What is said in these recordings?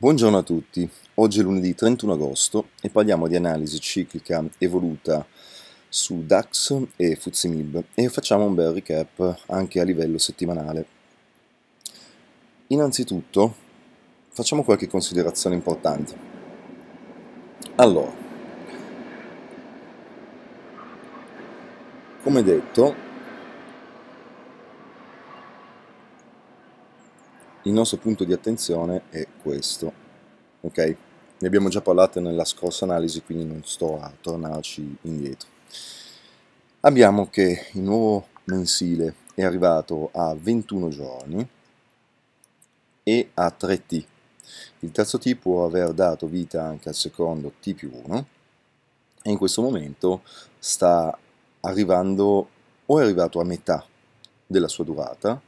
Buongiorno a tutti, oggi è lunedì 31 agosto e parliamo di analisi ciclica evoluta su DAX e FUZIMIB e facciamo un bel recap anche a livello settimanale. Innanzitutto facciamo qualche considerazione importante. Allora, come detto, il nostro punto di attenzione è questo, ok? Ne abbiamo già parlato nella scorsa analisi, quindi non sto a tornarci indietro. Abbiamo che il nuovo mensile è arrivato a 21 giorni e a 3T. Il terzo T può aver dato vita anche al secondo T più 1 e in questo momento sta arrivando o è arrivato a metà della sua durata,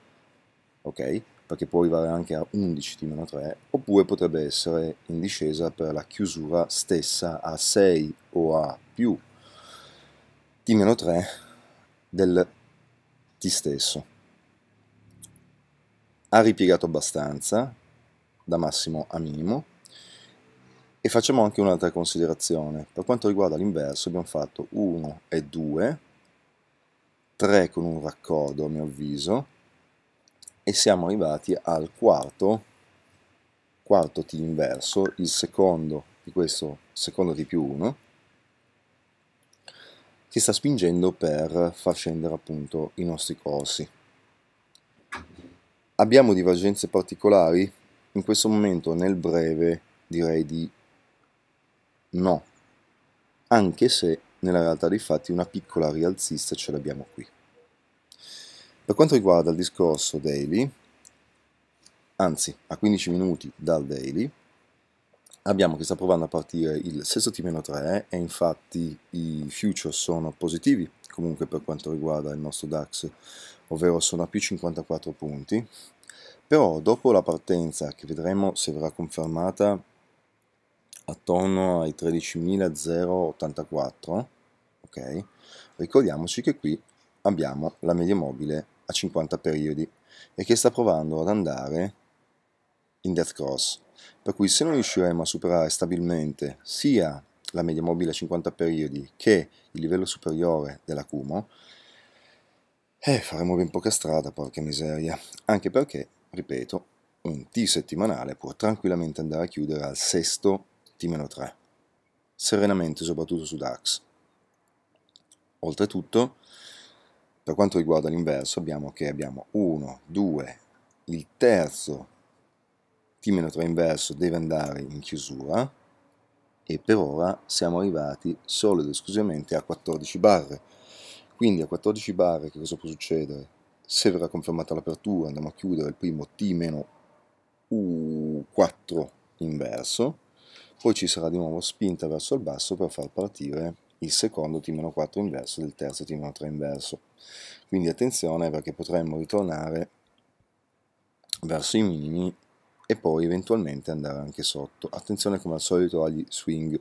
ok? perché può arrivare anche a 11-3, oppure potrebbe essere in discesa per la chiusura stessa a 6 o a più di meno 3 del T stesso. Ha ripiegato abbastanza, da massimo a minimo, e facciamo anche un'altra considerazione. Per quanto riguarda l'inverso abbiamo fatto 1 e 2, 3 con un raccordo a mio avviso, e siamo arrivati al quarto, quarto t inverso, il secondo di questo secondo t più 1, si sta spingendo per far scendere appunto i nostri corsi. Abbiamo divergenze particolari? In questo momento nel breve direi di no, anche se nella realtà dei fatti una piccola rialzista ce l'abbiamo qui. Per quanto riguarda il discorso daily, anzi a 15 minuti dal daily, abbiamo che sta provando a partire il sesto t 3 e infatti i future sono positivi comunque per quanto riguarda il nostro DAX, ovvero sono a più 54 punti, però dopo la partenza che vedremo se verrà confermata attorno ai 13.084, ok? Ricordiamoci che qui abbiamo la media mobile a 50 periodi e che sta provando ad andare in death cross. Per cui se non riusciremo a superare stabilmente sia la media mobile a 50 periodi che il livello superiore dell'acumo, eh, faremo ben poca strada, porca miseria. Anche perché, ripeto, un T settimanale può tranquillamente andare a chiudere al sesto T-3, serenamente soprattutto su DAX. Oltretutto, per quanto riguarda l'inverso abbiamo che abbiamo 1, 2, il terzo T-3 inverso deve andare in chiusura e per ora siamo arrivati solo ed esclusivamente a 14 barre. Quindi a 14 barre che cosa può succedere? Se verrà confermata l'apertura andiamo a chiudere il primo t 4 inverso, poi ci sarà di nuovo spinta verso il basso per far partire il secondo t-4 inverso del terzo t-3 inverso. Quindi attenzione perché potremmo ritornare verso i minimi e poi eventualmente andare anche sotto. Attenzione come al solito agli swing.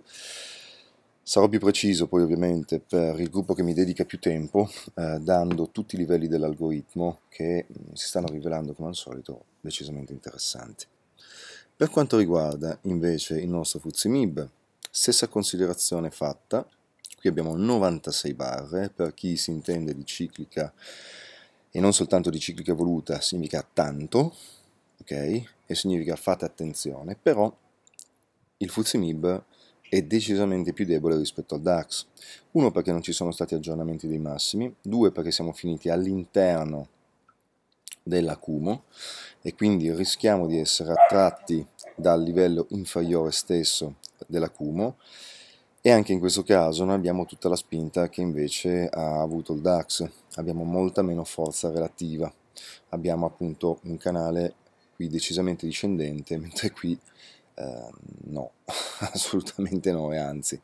Sarò più preciso poi ovviamente per il gruppo che mi dedica più tempo, eh, dando tutti i livelli dell'algoritmo che mm, si stanno rivelando come al solito decisamente interessanti. Per quanto riguarda invece il nostro Fuzimib, stessa considerazione fatta, qui abbiamo 96 barre, per chi si intende di ciclica e non soltanto di ciclica evoluta significa tanto, ok? E significa fate attenzione, però il Fuzzy Mib è decisamente più debole rispetto al DAX. Uno perché non ci sono stati aggiornamenti dei massimi, due perché siamo finiti all'interno dell'acumo e quindi rischiamo di essere attratti dal livello inferiore stesso dell'acumo e anche in questo caso noi abbiamo tutta la spinta che invece ha avuto il DAX, abbiamo molta meno forza relativa, abbiamo appunto un canale qui decisamente discendente, mentre qui eh, no, assolutamente no e anzi.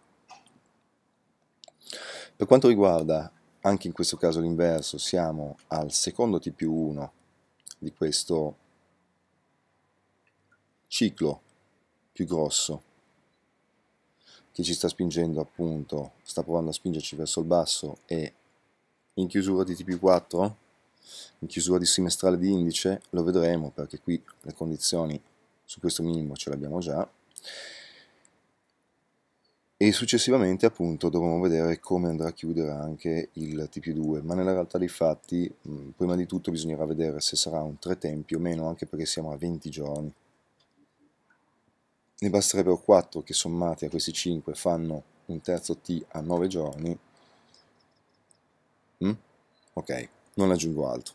Per quanto riguarda anche in questo caso l'inverso, siamo al secondo T più 1 di questo ciclo più grosso che ci sta spingendo appunto, sta provando a spingerci verso il basso e in chiusura di TP4, in chiusura di semestrale di indice, lo vedremo perché qui le condizioni su questo minimo ce le abbiamo già e successivamente appunto dovremo vedere come andrà a chiudere anche il TP2 ma nella realtà dei fatti prima di tutto bisognerà vedere se sarà un tre tempi o meno anche perché siamo a 20 giorni ne basterebbero 4 che sommati a questi 5 fanno un terzo t a 9 giorni, mm? ok, non aggiungo altro.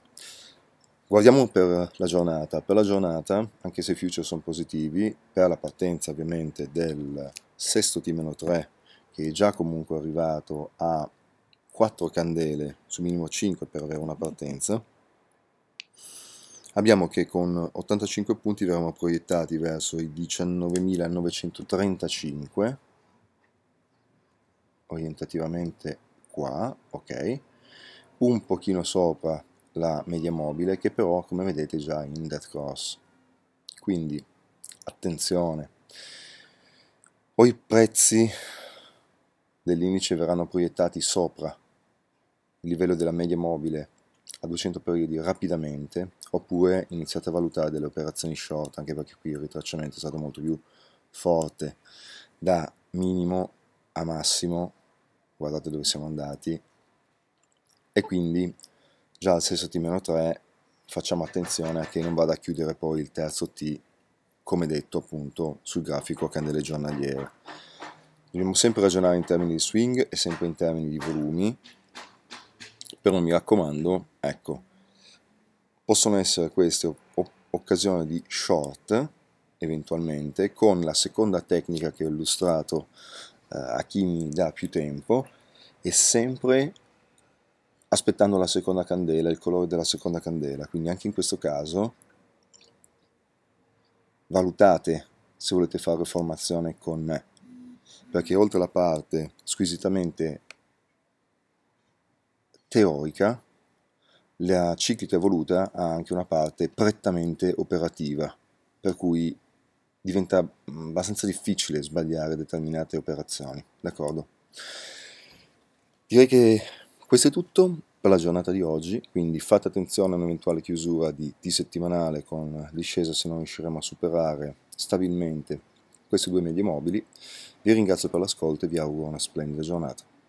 Guardiamo per la giornata, per la giornata anche se i future sono positivi, per la partenza ovviamente del sesto t-3 che è già comunque arrivato a 4 candele su minimo 5 per avere una partenza, abbiamo che con 85 punti verremo proiettati verso i 19.935, orientativamente qua, ok, un pochino sopra la media mobile che però come vedete già in dead cross. Quindi attenzione. O i prezzi dell'indice verranno proiettati sopra il livello della media mobile a 200 periodi rapidamente oppure iniziate a valutare delle operazioni short anche perché qui il ritracciamento è stato molto più forte da minimo a massimo guardate dove siamo andati e quindi già al 6 T 3 facciamo attenzione a che non vada a chiudere poi il terzo T come detto appunto sul grafico a candele giornaliere dobbiamo sempre ragionare in termini di swing e sempre in termini di volumi però mi raccomando Ecco, possono essere queste occasioni di short, eventualmente, con la seconda tecnica che ho illustrato eh, a chi mi dà più tempo, e sempre aspettando la seconda candela, il colore della seconda candela. Quindi anche in questo caso valutate se volete fare formazione con me, perché oltre alla parte squisitamente teorica, la ciclica evoluta ha anche una parte prettamente operativa, per cui diventa mm, abbastanza difficile sbagliare determinate operazioni, d'accordo? Direi che questo è tutto per la giornata di oggi, quindi fate attenzione a un'eventuale chiusura di T settimanale con discesa se non riusciremo a superare stabilmente questi due medie mobili. Vi ringrazio per l'ascolto e vi auguro una splendida giornata.